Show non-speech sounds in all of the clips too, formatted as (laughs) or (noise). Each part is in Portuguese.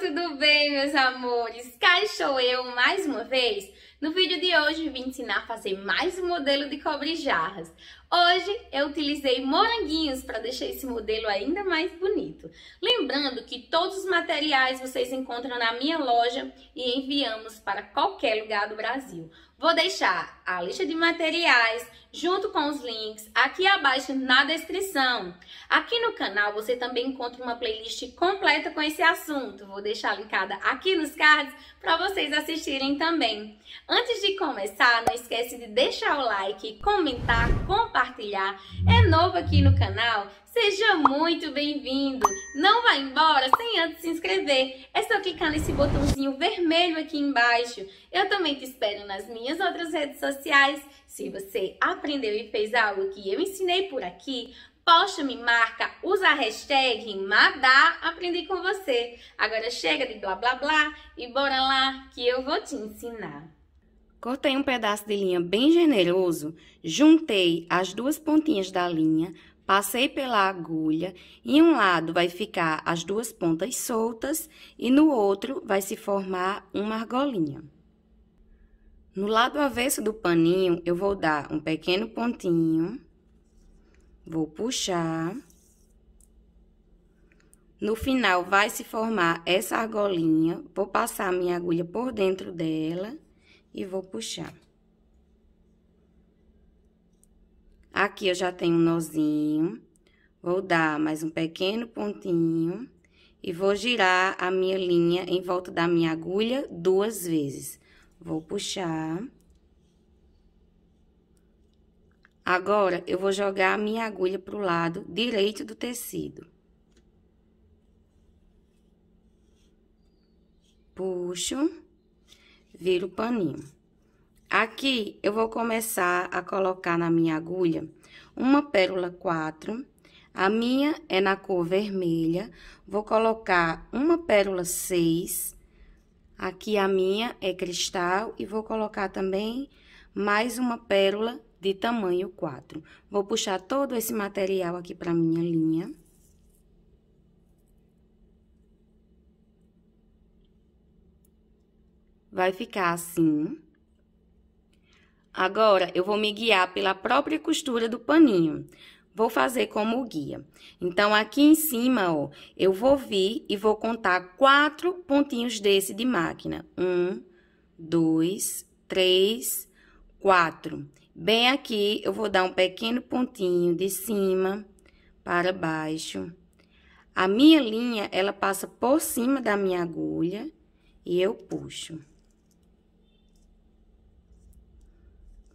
tudo bem, meus amores? Cá estou eu mais uma vez. No vídeo de hoje vim ensinar a fazer mais um modelo de cobre jarras. Hoje eu utilizei moranguinhos para deixar esse modelo ainda mais bonito. Lembrando que todos os materiais vocês encontram na minha loja e enviamos para qualquer lugar do Brasil. Vou deixar a lista de materiais junto com os links aqui abaixo na descrição. Aqui no canal você também encontra uma playlist completa com esse assunto. Vou deixar linkada aqui nos cards para vocês assistirem também. Antes de começar, não esquece de deixar o like, comentar, compartilhar. É novo aqui no canal? Seja muito bem-vindo! Não vá embora sem antes se inscrever. É só clicar nesse botãozinho vermelho aqui embaixo. Eu também te espero nas minhas outras redes sociais. Se você aprendeu e fez algo que eu ensinei por aqui, posta, me marca, usa a hashtag Madá com você. Agora chega de blá blá blá e bora lá que eu vou te ensinar. Cortei um pedaço de linha bem generoso, juntei as duas pontinhas da linha, Passei pela agulha, em um lado vai ficar as duas pontas soltas e no outro vai se formar uma argolinha. No lado avesso do paninho, eu vou dar um pequeno pontinho, vou puxar. No final, vai se formar essa argolinha, vou passar a minha agulha por dentro dela e vou puxar. Aqui eu já tenho um nozinho, vou dar mais um pequeno pontinho e vou girar a minha linha em volta da minha agulha duas vezes. Vou puxar. Agora, eu vou jogar a minha agulha pro lado direito do tecido. Puxo, viro o paninho. Aqui, eu vou começar a colocar na minha agulha uma pérola 4, a minha é na cor vermelha, vou colocar uma pérola 6, aqui a minha é cristal e vou colocar também mais uma pérola de tamanho 4. Vou puxar todo esse material aqui para minha linha. Vai ficar assim. Agora, eu vou me guiar pela própria costura do paninho. Vou fazer como guia. Então, aqui em cima, ó, eu vou vir e vou contar quatro pontinhos desse de máquina. Um, dois, três, quatro. Bem aqui, eu vou dar um pequeno pontinho de cima para baixo. A minha linha, ela passa por cima da minha agulha e eu puxo.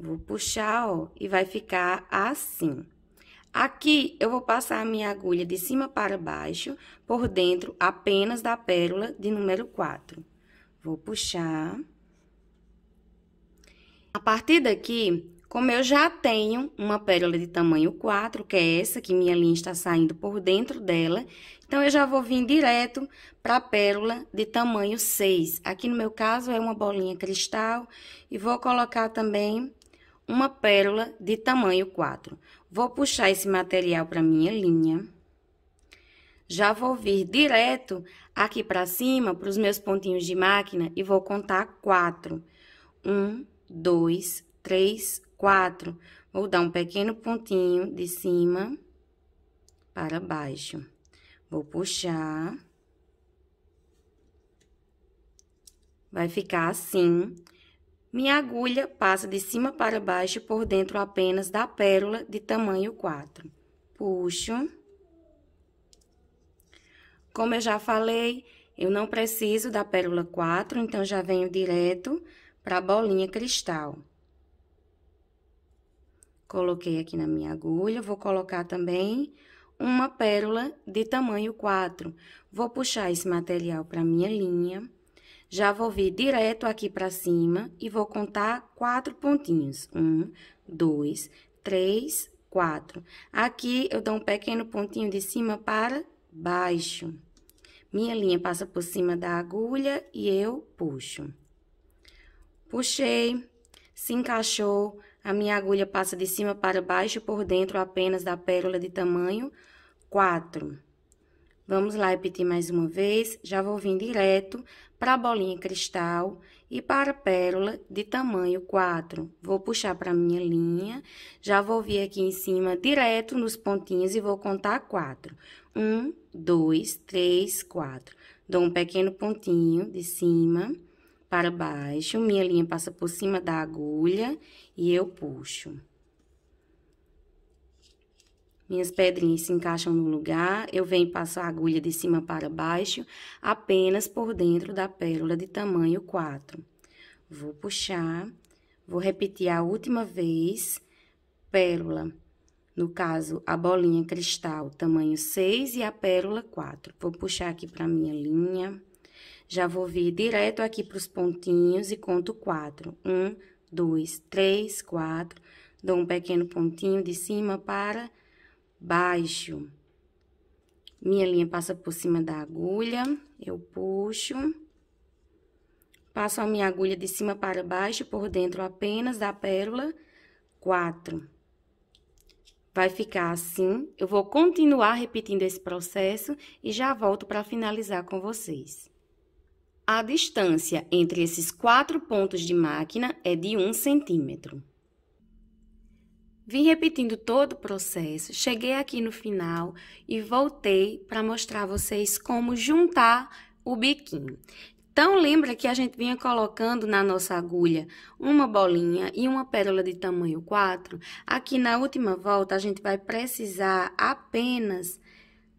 Vou puxar, ó, e vai ficar assim. Aqui, eu vou passar a minha agulha de cima para baixo, por dentro apenas da pérola de número 4. Vou puxar. A partir daqui, como eu já tenho uma pérola de tamanho 4, que é essa, que minha linha está saindo por dentro dela, então eu já vou vir direto para a pérola de tamanho 6. Aqui no meu caso é uma bolinha cristal e vou colocar também uma pérola de tamanho 4. Vou puxar esse material para minha linha. Já vou vir direto aqui para cima, para os meus pontinhos de máquina, e vou contar 4. 1, 2, 3, 4. Vou dar um pequeno pontinho de cima para baixo. Vou puxar. Vai ficar assim. Minha agulha passa de cima para baixo por dentro apenas da pérola de tamanho 4. Puxo. Como eu já falei, eu não preciso da pérola 4, então já venho direto para a bolinha cristal. Coloquei aqui na minha agulha, vou colocar também uma pérola de tamanho 4. Vou puxar esse material para minha linha. Já vou vir direto aqui pra cima e vou contar quatro pontinhos. Um, dois, três, quatro. Aqui, eu dou um pequeno pontinho de cima para baixo. Minha linha passa por cima da agulha e eu puxo. Puxei, se encaixou, a minha agulha passa de cima para baixo por dentro apenas da pérola de tamanho 4. Vamos lá repetir mais uma vez, já vou vir direto para bolinha cristal e para pérola de tamanho 4. Vou puxar para minha linha, já vou vir aqui em cima direto nos pontinhos e vou contar 4. 1, 2, 3, 4. Dou um pequeno pontinho de cima para baixo, minha linha passa por cima da agulha e eu puxo. Minhas pedrinhas se encaixam no lugar, eu venho passar a agulha de cima para baixo, apenas por dentro da pérola de tamanho 4. Vou puxar, vou repetir a última vez, pérola, no caso, a bolinha cristal tamanho 6 e a pérola 4. Vou puxar aqui para minha linha, já vou vir direto aqui para os pontinhos e conto 4. 1, 2, 3, 4, dou um pequeno pontinho de cima para baixo. Minha linha passa por cima da agulha, eu puxo. Passo a minha agulha de cima para baixo, por dentro apenas da pérola, quatro. Vai ficar assim. Eu vou continuar repetindo esse processo e já volto para finalizar com vocês. A distância entre esses quatro pontos de máquina é de um centímetro. Vim repetindo todo o processo, cheguei aqui no final e voltei para mostrar a vocês como juntar o biquinho. Então, lembra que a gente vinha colocando na nossa agulha uma bolinha e uma pérola de tamanho 4? Aqui na última volta, a gente vai precisar apenas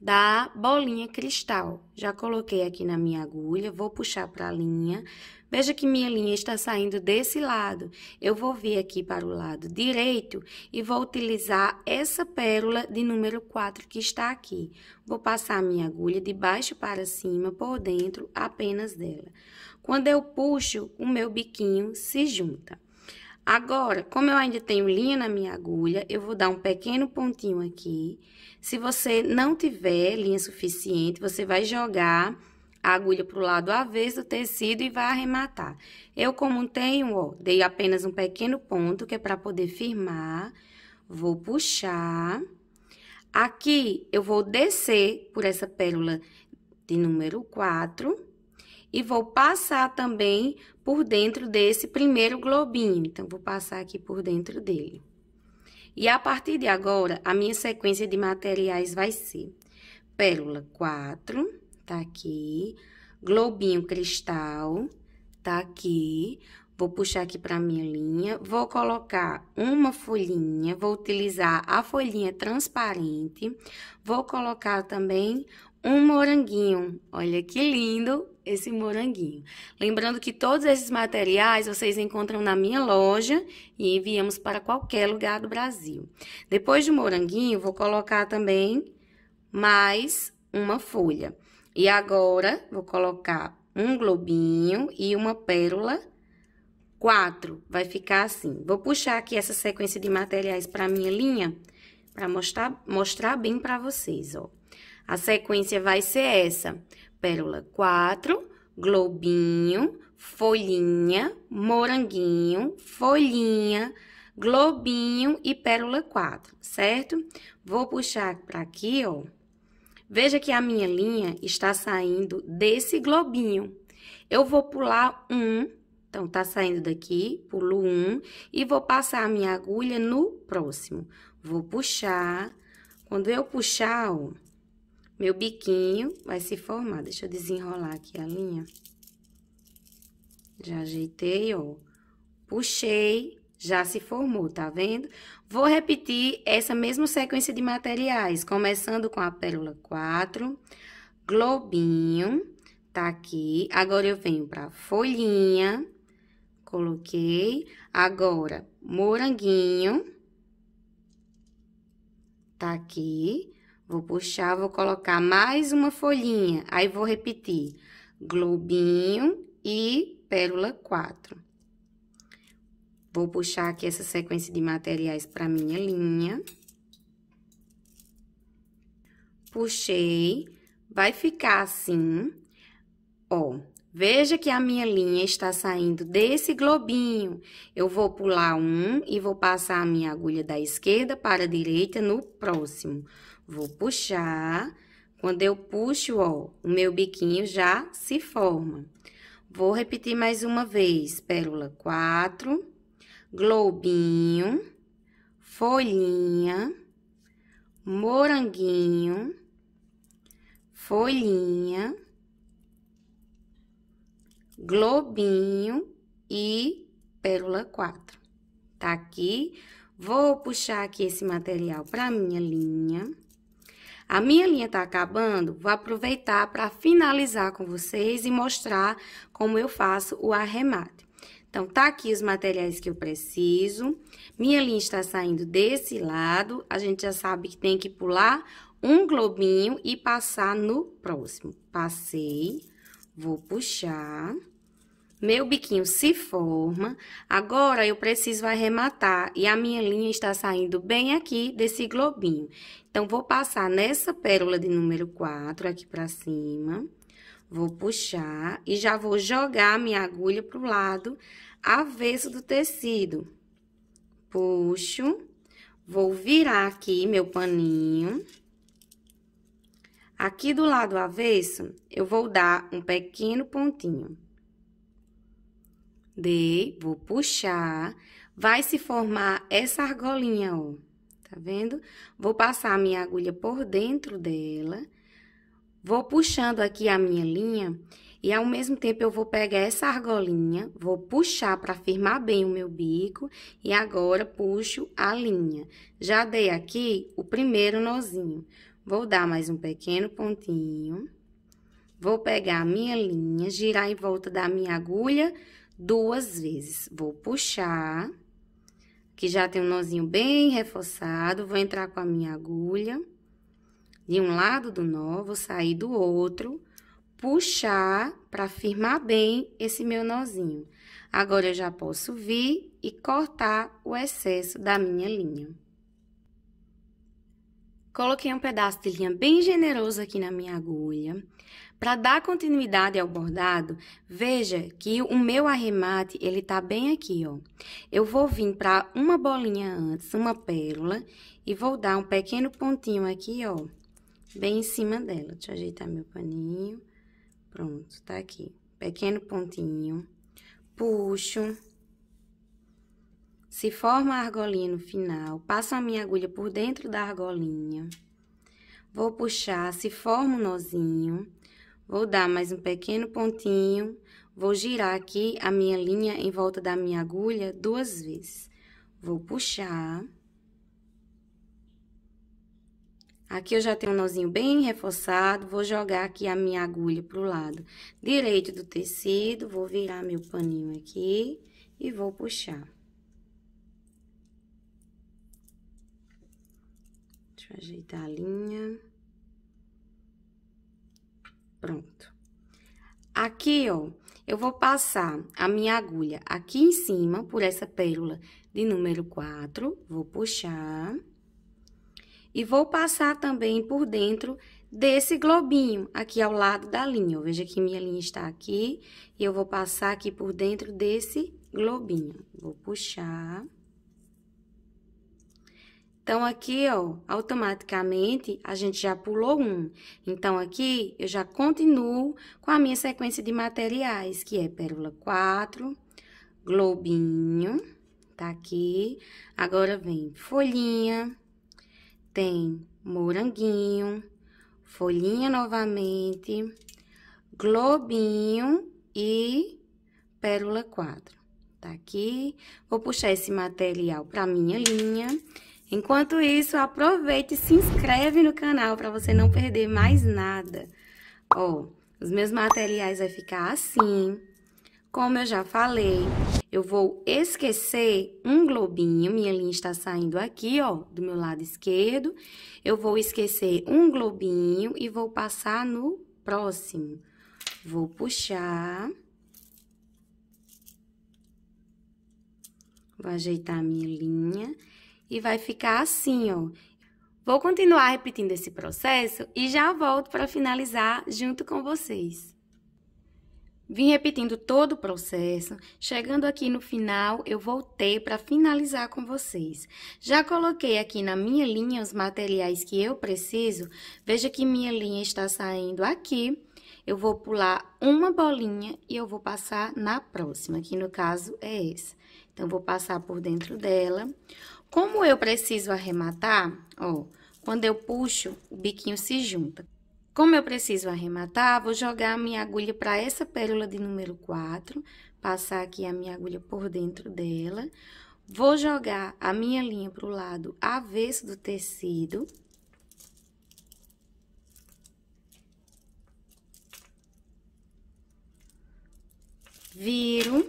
da bolinha cristal. Já coloquei aqui na minha agulha, vou puxar para a linha, Veja que minha linha está saindo desse lado. Eu vou vir aqui para o lado direito e vou utilizar essa pérola de número 4 que está aqui. Vou passar a minha agulha de baixo para cima, por dentro, apenas dela. Quando eu puxo, o meu biquinho se junta. Agora, como eu ainda tenho linha na minha agulha, eu vou dar um pequeno pontinho aqui. Se você não tiver linha suficiente, você vai jogar a agulha para o lado avesso do tecido e vai arrematar. Eu, como tenho, ó, dei apenas um pequeno ponto, que é para poder firmar. Vou puxar. Aqui, eu vou descer por essa pérola de número 4 e vou passar também por dentro desse primeiro globinho. Então, vou passar aqui por dentro dele. E a partir de agora, a minha sequência de materiais vai ser pérola 4, tá aqui. Globinho cristal, tá aqui. Vou puxar aqui para minha linha, vou colocar uma folhinha, vou utilizar a folhinha transparente, vou colocar também um moranguinho. Olha que lindo esse moranguinho. Lembrando que todos esses materiais vocês encontram na minha loja e enviamos para qualquer lugar do Brasil. Depois do moranguinho, vou colocar também mais uma folha. E agora, vou colocar um globinho e uma pérola. Quatro. Vai ficar assim. Vou puxar aqui essa sequência de materiais para minha linha, para mostrar, mostrar bem para vocês, ó. A sequência vai ser essa. Pérola quatro, globinho, folhinha, moranguinho, folhinha, globinho e pérola quatro, certo? Vou puxar para aqui, ó. Veja que a minha linha está saindo desse globinho. Eu vou pular um, então tá saindo daqui, pulo um, e vou passar a minha agulha no próximo. Vou puxar, quando eu puxar, ó, meu biquinho vai se formar. Deixa eu desenrolar aqui a linha. Já ajeitei, ó, puxei, já se formou, tá vendo? Vou repetir essa mesma sequência de materiais, começando com a pérola 4, globinho, tá aqui. Agora eu venho pra folhinha, coloquei. Agora, moranguinho, tá aqui. Vou puxar, vou colocar mais uma folhinha, aí vou repetir globinho e pérola 4. Vou puxar aqui essa sequência de materiais para minha linha. Puxei, vai ficar assim, ó. Veja que a minha linha está saindo desse globinho. Eu vou pular um e vou passar a minha agulha da esquerda para a direita no próximo. Vou puxar, quando eu puxo, ó, o meu biquinho já se forma. Vou repetir mais uma vez, pérola 4, globinho, folhinha, moranguinho, folhinha, globinho e pérola 4. Tá aqui. Vou puxar aqui esse material para minha linha. A minha linha tá acabando, vou aproveitar para finalizar com vocês e mostrar como eu faço o arremate. Então, tá aqui os materiais que eu preciso. Minha linha está saindo desse lado. A gente já sabe que tem que pular um globinho e passar no próximo. Passei, vou puxar. Meu biquinho se forma. Agora, eu preciso arrematar e a minha linha está saindo bem aqui desse globinho. Então, vou passar nessa pérola de número 4 aqui pra cima. Vou puxar e já vou jogar a minha agulha pro lado avesso do tecido. Puxo, vou virar aqui meu paninho. Aqui do lado avesso, eu vou dar um pequeno pontinho. Dei, vou puxar, vai se formar essa argolinha, ó. Tá vendo? Vou passar a minha agulha por dentro dela. Vou puxando aqui a minha linha e ao mesmo tempo eu vou pegar essa argolinha, vou puxar para firmar bem o meu bico e agora puxo a linha. Já dei aqui o primeiro nozinho. Vou dar mais um pequeno pontinho. Vou pegar a minha linha, girar em volta da minha agulha duas vezes. Vou puxar, que já tem um nozinho bem reforçado, vou entrar com a minha agulha de um lado do nó, vou sair do outro puxar para firmar bem esse meu nozinho. Agora, eu já posso vir e cortar o excesso da minha linha. Coloquei um pedaço de linha bem generoso aqui na minha agulha. Para dar continuidade ao bordado, veja que o meu arremate, ele tá bem aqui, ó. Eu vou vir para uma bolinha antes, uma pérola, e vou dar um pequeno pontinho aqui, ó, bem em cima dela. Deixa eu ajeitar meu paninho. Pronto, tá aqui. Pequeno pontinho. Puxo. Se forma a argolinha no final, passo a minha agulha por dentro da argolinha. Vou puxar, se forma um nozinho. Vou dar mais um pequeno pontinho. Vou girar aqui a minha linha em volta da minha agulha duas vezes. Vou puxar. Aqui eu já tenho um nozinho bem reforçado, vou jogar aqui a minha agulha pro lado direito do tecido, vou virar meu paninho aqui e vou puxar. Deixa eu ajeitar a linha. Pronto. Aqui, ó, eu vou passar a minha agulha aqui em cima por essa pérola de número 4, vou puxar... E vou passar também por dentro desse globinho aqui ao lado da linha. Veja que minha linha está aqui e eu vou passar aqui por dentro desse globinho. Vou puxar. Então, aqui, ó, automaticamente, a gente já pulou um. Então, aqui, eu já continuo com a minha sequência de materiais, que é pérola 4, globinho, tá aqui. Agora, vem folhinha, tem moranguinho, folhinha novamente, globinho e pérola 4. Tá aqui. Vou puxar esse material para minha linha. Enquanto isso, aproveite e se inscreve no canal para você não perder mais nada. Ó, os meus materiais vai ficar assim. Como eu já falei, eu vou esquecer um globinho, minha linha está saindo aqui, ó, do meu lado esquerdo. Eu vou esquecer um globinho e vou passar no próximo. Vou puxar. Vou ajeitar minha linha e vai ficar assim, ó. Vou continuar repetindo esse processo e já volto para finalizar junto com vocês. Vim repetindo todo o processo, chegando aqui no final, eu voltei para finalizar com vocês. Já coloquei aqui na minha linha os materiais que eu preciso, veja que minha linha está saindo aqui, eu vou pular uma bolinha e eu vou passar na próxima, que no caso é essa. Então, vou passar por dentro dela. Como eu preciso arrematar, ó, quando eu puxo, o biquinho se junta. Como eu preciso arrematar, vou jogar a minha agulha para essa pérola de número 4, passar aqui a minha agulha por dentro dela. Vou jogar a minha linha para o lado avesso do tecido. Viro.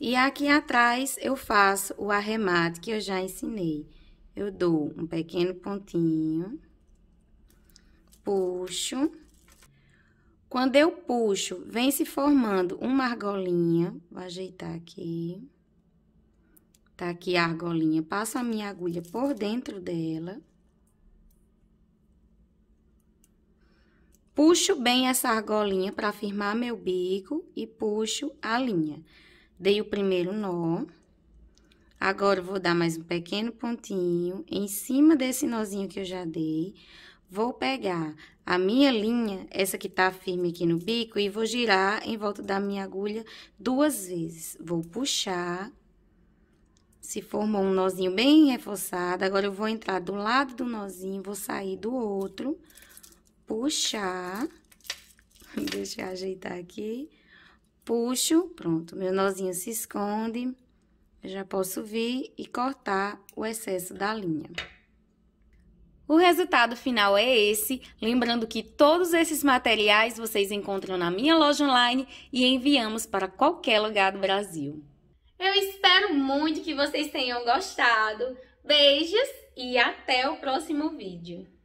E aqui atrás eu faço o arremate que eu já ensinei. Eu dou um pequeno pontinho puxo. Quando eu puxo, vem se formando uma argolinha. Vou ajeitar aqui. Tá aqui a argolinha. Passo a minha agulha por dentro dela. Puxo bem essa argolinha para firmar meu bico e puxo a linha. Dei o primeiro nó. Agora, vou dar mais um pequeno pontinho em cima desse nozinho que eu já dei. Vou pegar a minha linha, essa que tá firme aqui no bico, e vou girar em volta da minha agulha duas vezes. Vou puxar, se formou um nozinho bem reforçado, agora eu vou entrar do lado do nozinho, vou sair do outro, puxar, (laughs) deixa eu ajeitar aqui, puxo, pronto, meu nozinho se esconde, eu já posso vir e cortar o excesso da linha. O resultado final é esse. Lembrando que todos esses materiais vocês encontram na minha loja online e enviamos para qualquer lugar do Brasil. Eu espero muito que vocês tenham gostado. Beijos e até o próximo vídeo.